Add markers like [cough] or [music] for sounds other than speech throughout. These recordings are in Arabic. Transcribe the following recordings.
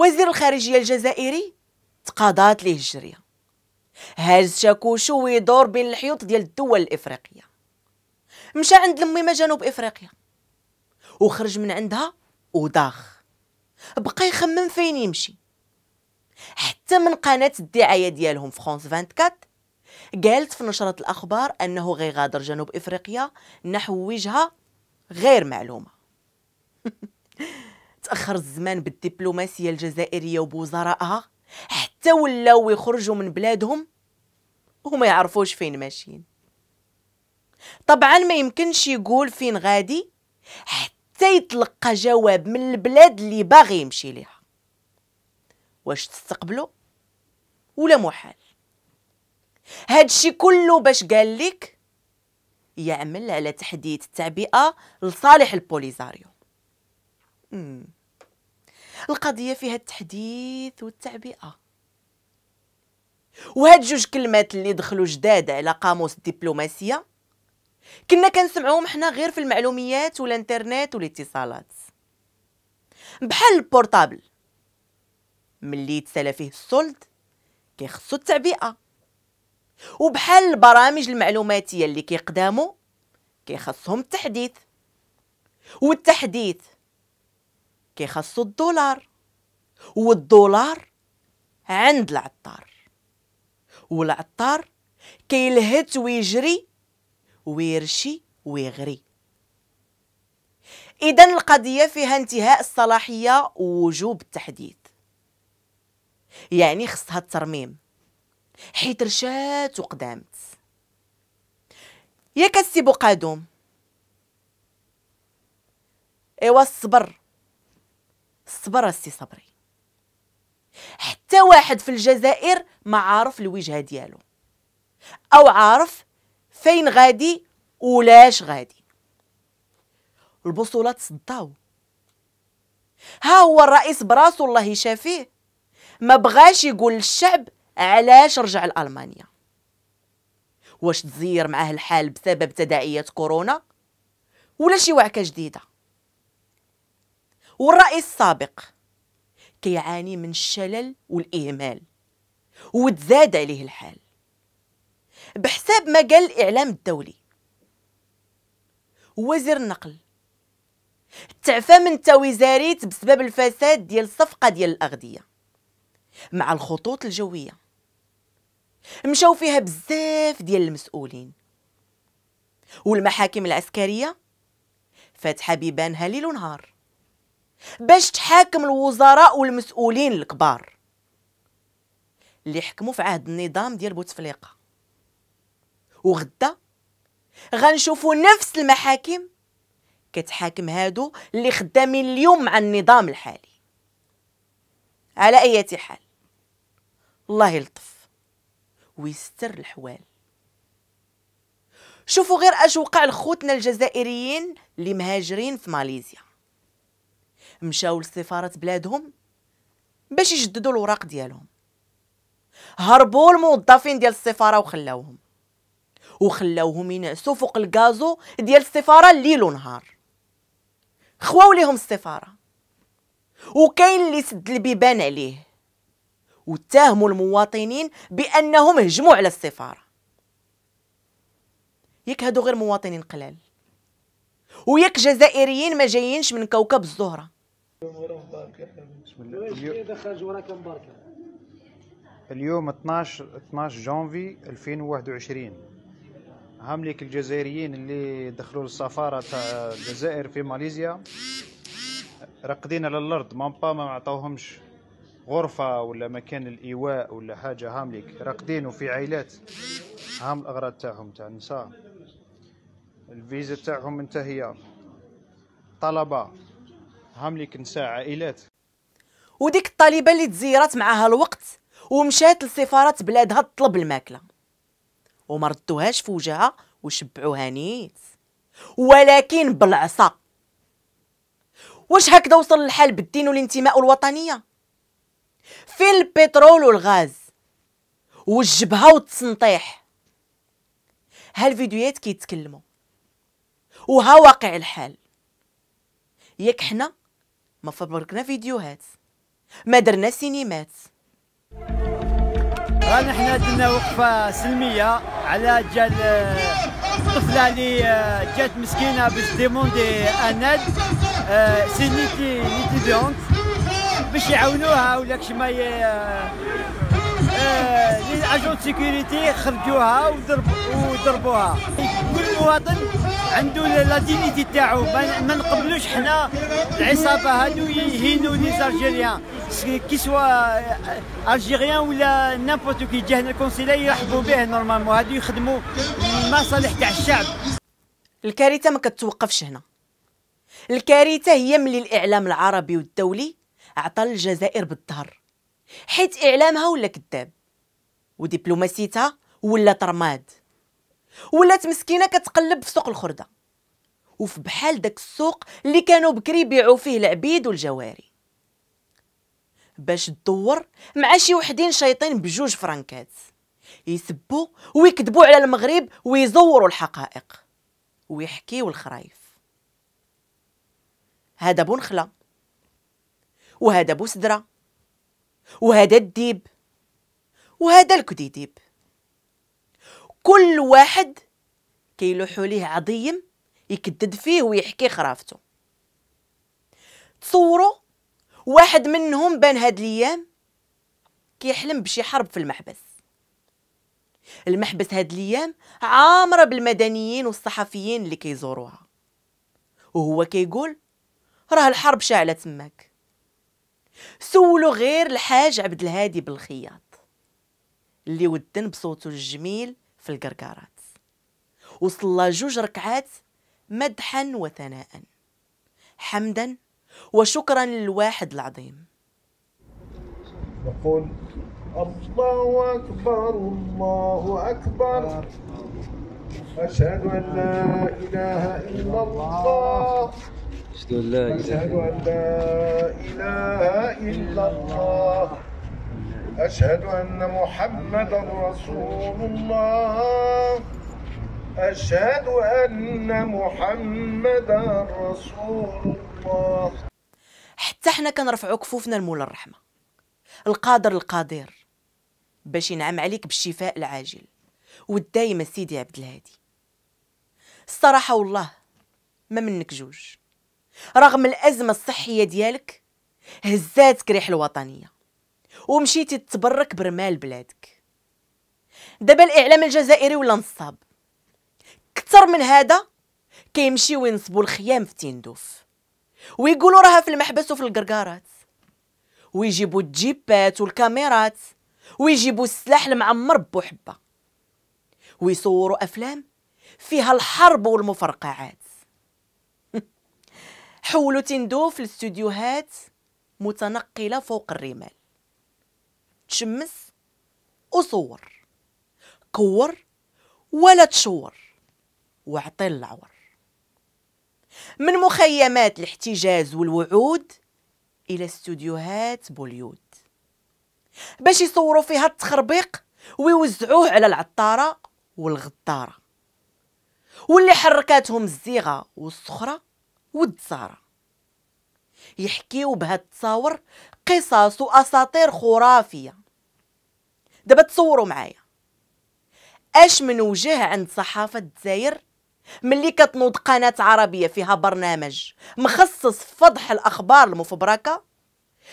وزير الخارجيه الجزائري تقاضات ليه الجريه هاز شاكوشو ويدور بين الحيوط ديال الدول الافريقيه مشى عند الميمه جنوب افريقيا وخرج من عندها وداخ بقى يخمم فين يمشي حتى من قناه الدعايه ديالهم فرانس 24 قالت في نشره الاخبار انه غيغادر جنوب افريقيا نحو وجهه غير معلومه [laughs] تاخر الزمان بالدبلوماسيه الجزائريه وبوزرائها حتى ولاو يخرجوا من بلادهم وما يعرفوش فين ماشيين طبعا ما يمكنش يقول فين غادي حتى يتلقى جواب من البلاد اللي باغي يمشي ليها واش تستقبلو ولا محال هادشي كله باش قال لك يعمل على تحديث التعبئه لصالح البوليزاريو مم. القضيه فيها التحديث والتعبئه وهاد جوج كلمات اللي دخلوا جداد على قاموس الدبلوماسيه كنا كنسمعوهم حنا غير في المعلوميات والانترنت والاتصالات بحال البورطابل ملي يتسالى فيه السولد كيخصو التعبئه وبحال البرامج المعلوماتيه اللي كيقدامو كيخصهم التحديث والتحديث كيخصو الدولار والدولار عند العطار والعطار كيلهت ويجري ويرشي ويغري اذا القضيه فيها انتهاء الصلاحيه ووجوب التحديث يعني خصها الترميم حيت رشات وقدامت يا كسي بقادوم ايوا الصبر الصبر السي صبري حتى واحد في الجزائر ما عارف الوجهه ديالو او عارف فين غادي ولاش غادي البصولات صداو ها هو الرئيس براسو الله يشافيه ما بغاش يقول للشعب علاش رجع لالمانيا واش تزير معاه الحال بسبب تداعيات كورونا ولا شي وعكه جديده والرأي السابق كيعاني من الشلل والإهمال وتزاد عليه الحال بحساب ما قال الإعلام الدولي وزير النقل تعفى من توزارية بسبب الفساد ديال الصفقة ديال الأغذية مع الخطوط الجوية مشاو فيها بزاف ديال المسؤولين والمحاكم العسكرية فاتحة بيبانها ليل ونهار باش تحاكم الوزراء والمسؤولين الكبار اللي حكموا في عهد النظام ديال بوتفليقه وغدا غنشوفوا نفس المحاكم كتحاكم هادو اللي خدامين اليوم مع النظام الحالي على اي حال الله يلطف ويستر الحوال شوفوا غير اش وقع لخوتنا الجزائريين اللي مهاجرين في ماليزيا مشاو لسفارة بلادهم باش يجددوا الوراق ديالهم هربوا الموظفين ديال السفارة وخلاوهم وخلاوهم ينعسوا فوق الكازو ديال السفارة ليل ونهار خواو ليهم السفارة وكاين اللي سد البيبان عليه واتهموا المواطنين بانهم هجموا على السفاره ياك هادو غير مواطنين قلال وياك جزائريين ما جايينش من كوكب الزهره اليوم 12 12 جونفي 2021 هم ليك الجزائريين اللي دخلوا السفاره تاع الجزائر في ماليزيا رقدين الارض ما با ما عطاوهمش غرفه ولا مكان الايواء ولا حاجه هامليك راقدين وفي عائلات هام الاغراض تاعهم تاع النساء الفيزا تاعهم منتهيه طلبه هام لي كنساء عائلات وديك الطالبه اللي تزيرات معاها الوقت ومشات لسفارات بلادها تطلب الماكله وما ردوهاش في وجهها وشبعوها نيت ولكن بالعصا واش هكذا وصل الحال بالدين والانتماء والوطنيه فين البترول والغاز والجبهه والتسنطيح هالفيديوهات كيتكلموا وها واقع الحال ياك حنا ما فبركنا فيديوهات ما درنا سينيمات رانا حنا درنا وقفه سلميه على جال الطفله آه، آه، اللي جات مسكينه باش ديموندي اناد آه، سينيتي بيونت باش يعاونوها ولا كش ما لي اجون سيكوريتي خرجوها وضربوها مواطن عنده لا دينيتي تاعو ما نقبلوش حنا العصابه هادو يهينوا لي زالجيريان كي سوا الجيريان ولا نابورت كي جهنا الكونسيلا يرحبوا به نورمالمون هادو يخدموا المصالح تاع الشعب الكارثه ما كتوقفش هنا الكارثه هي ملي الاعلام العربي والدولي عطى الجزائر بالظهر حيت اعلامها ولا كذاب ودبلوماسيتها ولا ترماد ولات مسكينه كتقلب في سوق الخرده وفي بحال داك السوق اللي كانوا بكري يبيعوا فيه العبيد والجواري باش تدور مع شي وحدين شايطين بجوج فرنكات يسبوا ويكذبوا على المغرب ويزوروا الحقائق ويحكيو الخرايف هذا بو نخله وهذا بو سدره وهذا الديب وهذا الكديديب كل واحد كيلوحوا ليه عضيم يكدد فيه ويحكي خرافتو تصوروا واحد منهم بان هاد الايام كيحلم بشي حرب في المحبس المحبس هاد الايام عامره بالمدنيين والصحفيين اللي كيزوروها وهو كيقول راه الحرب شاعله تماك سولو غير الحاج عبد الهادي بالخياط اللي ودن بصوته الجميل في القرقارات وصلى جوج ركعات مدحا وثناء حمدا وشكرا للواحد العظيم نقول الله أكبر الله أكبر أشهد أن لا إله إلا الله أشهد أن لا إله إلا الله أشهد أن محمدا رسول الله أشهد أن محمدا رسول الله حتى حنا كنرفعوا كفوفنا لمولى الرحمة القادر القدير باش ينعم عليك بالشفاء العاجل والدايم سيدي عبد الهادي الصراحة والله ما منك جوج رغم الأزمة الصحية ديالك هزاتك ريح الوطنيه ومشيتي تتبرك برمال بلادك دابا الاعلام الجزائري ولا نصاب كثر من هذا كيمشيو وينصبوا الخيام في تندوف ويقولوا راها في المحبس وفي القرقارات ويجيبوا الجيبات والكاميرات ويجيبوا السلاح المعمر بوحبه ويصوروا افلام فيها الحرب والمفرقعات [laughs] حولوا تندوف لاستوديوهات متنقله فوق الرمال تشمس وصور كور ولا تشور وعطي العور من مخيمات الاحتجاز والوعود الى استوديوهات بوليود باش يصوروا فيها التخربيق ويوزعوه على العطاره والغطاره واللي حركاتهم الزيغه والصخره والدزاره يحكيو بهاد التصاور قصص واساطير خرافيه دابا تصوروا معايا اش من وجه عند صحافه الجزائر ملي كتنوض قناه عربيه فيها برنامج مخصص فضح الاخبار المفبركه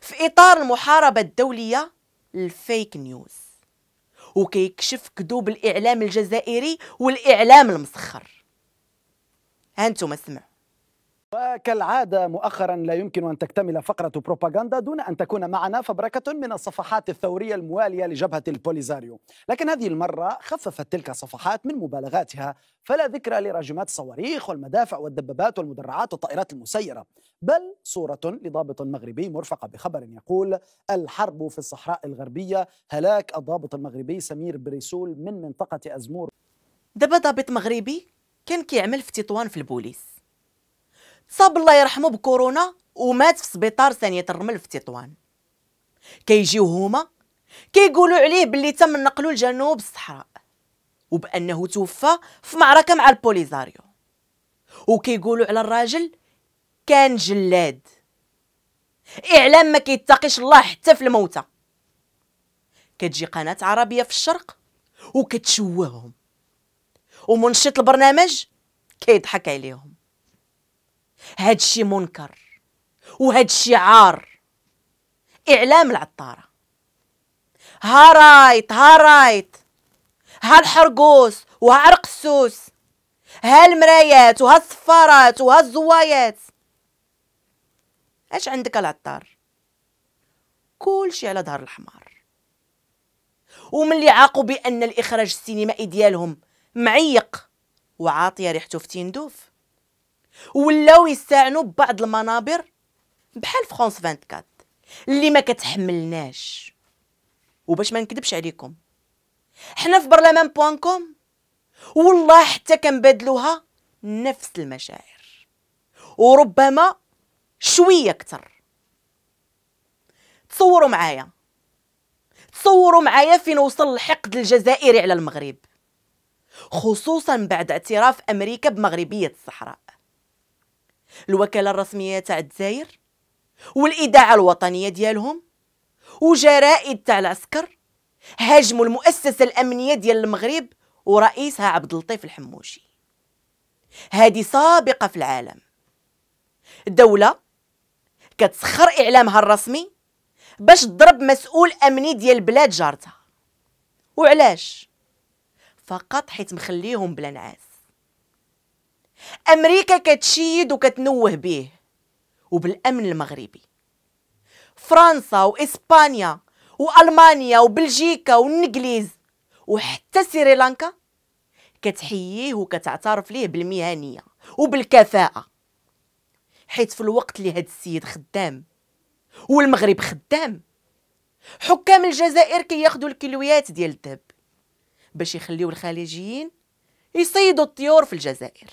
في اطار المحاربه الدوليه للفيك نيوز وكيكشف كذوب الاعلام الجزائري والاعلام المسخر هانتوما سمعوا وكالعادة مؤخرا لا يمكن أن تكتمل فقرة بروباغندا دون أن تكون معنا فبركة من الصفحات الثورية الموالية لجبهة البوليزاريو لكن هذه المرة خففت تلك الصفحات من مبالغاتها فلا ذكرى لراجمات الصواريخ والمدافع والدبابات والمدرعات والطائرات المسيرة بل صورة لضابط مغربي مرفقة بخبر يقول الحرب في الصحراء الغربية هلاك الضابط المغربي سمير بريسول من منطقة أزمور دابا ضابط مغربي كان كيعمل في تطوان في البوليس صاب الله يرحمه بكورونا ومات في سبيطار ثانية الرمل في تطوان كيجيو هما كيقولوا عليه باللي تم نقله لجنوب الصحراء وبانه توفى في معركه مع البوليزاريو وكيقولوا على الراجل كان جلاد اعلام ما كيتقيش الله حتى في الموتى كتجي قناه عربيه في الشرق وكتشوههم ومنشط البرنامج كيضحك عليهم هاد الشي منكر وهاد الشي عار اعلام العطاره ها رايت ها رايت ها الحرقوس وها عرقسوس ها المرايات وها الصفارات وها الزوايات اش عندك العطار كلشي على ظهر الحمار ومن اللي عاقوا بان الاخراج السينمائي ديالهم معيق وعاطيه ريحته في تندوف ولاو يستعنوا ببعض المنابر بحال فرونس 24 اللي ما كتحملناش وباش ما نكذبش عليكم حنا في برلمان بوان كوم والله حتى كنبادلوها نفس المشاعر وربما شويه اكثر تصوروا معايا تصوروا معايا فين وصل الحقد الجزائري على المغرب خصوصا بعد اعتراف امريكا بمغربيه الصحراء الوكاله الرسميه تاع الجزائر والاذاعه الوطنيه ديالهم وجرائد تاع العسكر هاجموا المؤسسه الامنيه ديال المغرب ورئيسها عبد اللطيف الحموشي هذه سابقه في العالم دوله كتسخر اعلامها الرسمي باش تضرب مسؤول امني ديال بلاد جارتها وعلاش فقط حيت مخليهم بلا نعاس أمريكا كتشيد وكتنوه بيه وبالأمن المغربي فرنسا وإسبانيا وألمانيا وبلجيكا والإنجليز وحتى سريلانكا كتحييه وكتعترف ليه بالمهنية وبالكفاءة حيت في الوقت اللي هاد السيد خدام والمغرب خدام حكام الجزائر كياخدوا كي الكيلويات ديال الذهب باش يخليو الخليجيين يصيدوا الطيور في الجزائر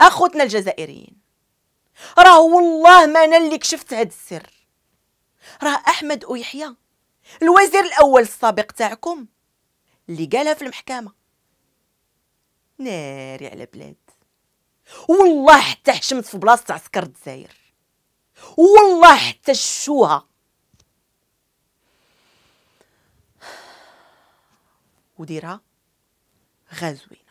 اخوتنا الجزائريين راه والله ما انا اللي كشفت هذا السر راه احمد ويحيى الوزير الاول السابق تاعكم اللي قالها في المحكمه ناري على بلاد والله حتى حشمت في بلاصه عسكر الجزائر والله حتى شوها وديرها غازوينه